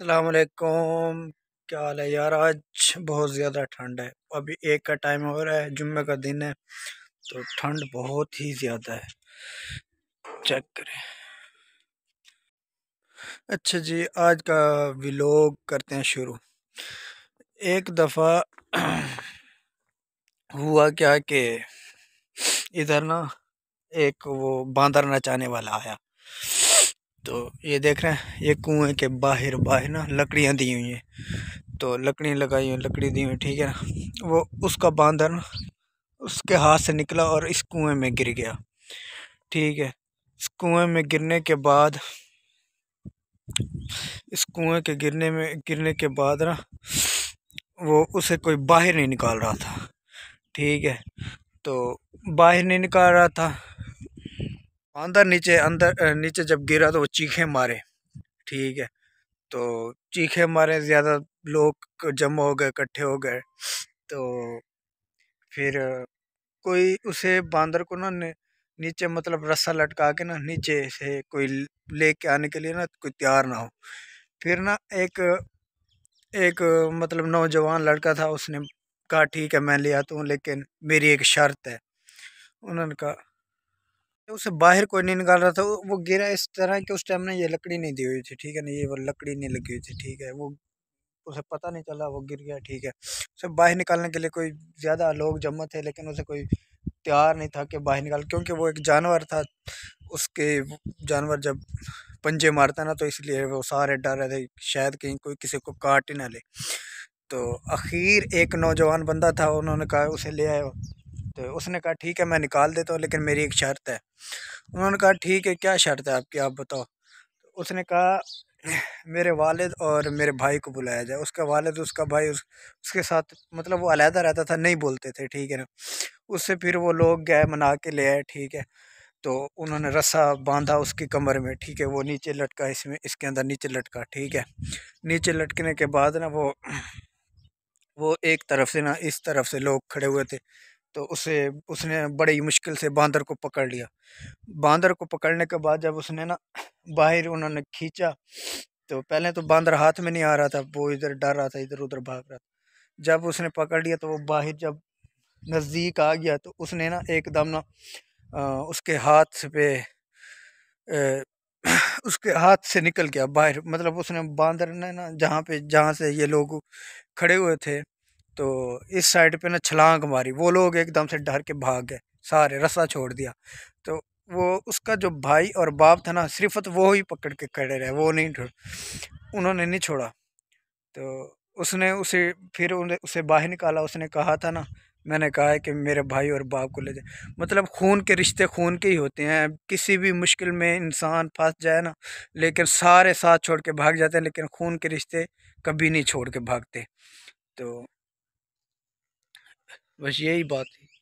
अलकुम क्या हाल है यार आज बहुत ज़्यादा ठंड है अभी एक का टाइम हो रहा है जुम्मे का दिन है तो ठंड बहुत ही ज़्यादा है चेक करें अच्छा जी आज का विलोग करते हैं शुरू एक दफ़ा हुआ क्या कि इधर ना एक वो बांदर नचाने वाला आया तो ये देख रहे हैं ये कुएं के बाहर बाहर ना लकड़ियाँ दी हुई हैं तो लकड़ी लगाई हुई लकड़ी दी हुई ठीक है ना वो उसका बांधर ना उसके हाथ से निकला और इस कुएं में गिर गया ठीक है इस कुएं में गिरने के बाद इस कुएं के गिरने में गिरने के बाद ना वो उसे कोई बाहर नहीं निकाल रहा था ठीक है तो बाहर नहीं निकाल रहा था अंदर नीचे अंदर नीचे जब गिरा तो वो चीखे मारे ठीक है तो चीखे मारे ज़्यादा लोग जमा हो गए इकट्ठे हो गए तो फिर कोई उसे बांदर को ना नीचे मतलब रस्सा लटका के ना नीचे से कोई ले के आने के लिए ना कोई तैयार ना हो फिर ना एक एक मतलब नौजवान लड़का था उसने कहा ठीक है मैं ले आता हूँ लेकिन मेरी एक शर्त है उन्होंने कहा तो उसे बाहर कोई नहीं निकाल रहा था वो गिरा इस तरह कि उस टाइम ने ये लकड़ी नहीं दी हुई थी ठीक है ना ये वो लकड़ी नहीं लगी हुई थी ठीक है वो उसे पता नहीं चला वो गिर गया ठीक है उसे बाहर निकालने के लिए कोई ज़्यादा लोग जमा थे लेकिन उसे कोई तैयार नहीं था कि बाहर निकाल क्योंकि वो एक जानवर था उसके जानवर जब पंजे मारता ना तो इसलिए वो सारे डर रहे थे शायद कहीं कोई किसी को काट ही ना ले तो आखिर एक नौजवान बंदा था उन्होंने कहा उसे ले आए तो उसने कहा ठीक है मैं निकाल देता हूँ लेकिन मेरी एक शर्त है उन्होंने कहा ठीक है क्या शर्त है आपकी आप बताओ तो उसने कहा मेरे वालिद और मेरे भाई को बुलाया जाए उसका वालिद उसका भाई उस, उसके साथ मतलब वो अलहदा रहता था नहीं बोलते थे ठीक है ना उससे फिर वो लोग गए मना के ले आए ठीक है तो उन्होंने रस्सा बांधा उसकी कमर में ठीक है वो नीचे लटका इसमें इसके अंदर नीचे लटका ठीक है नीचे लटकने के बाद ना वो वो एक तरफ से ना इस तरफ से लोग खड़े हुए थे तो उसे उसने बड़ी मुश्किल से बांदर को पकड़ लिया बांदर को पकड़ने के बाद जब उसने ना बाहर उन्होंने खींचा तो पहले तो बांदर हाथ में नहीं आ रहा था वो इधर डर रहा था इधर उधर भाग रहा था जब उसने पकड़ लिया तो वो बाहर जब नज़दीक आ गया तो उसने ना एकदम ना उसके हाथ पे ए, उसके हाथ से निकल गया बाहर मतलब उसने बांदर ने ना जहाँ पे जहाँ से ये लोग खड़े हुए थे तो इस साइड पे ना छलांग मारी वो लोग एकदम से डर के भाग गए सारे रस्सा छोड़ दिया तो वो उसका जो भाई और बाप था ना सिर्फत वो ही पकड़ के खड़े रहे वो नहीं उन्होंने नहीं छोड़ा तो उसने उसे फिर उन्हें उसे बाहर निकाला उसने कहा था ना मैंने कहा है कि मेरे भाई और बाप को ले जाए मतलब खून के रिश्ते खून के ही होते हैं किसी भी मुश्किल में इंसान फंस जाए ना लेकिन सारे साथ छोड़ के भाग जाते हैं लेकिन खून के रिश्ते कभी नहीं छोड़ के भागते तो बस यही बात थी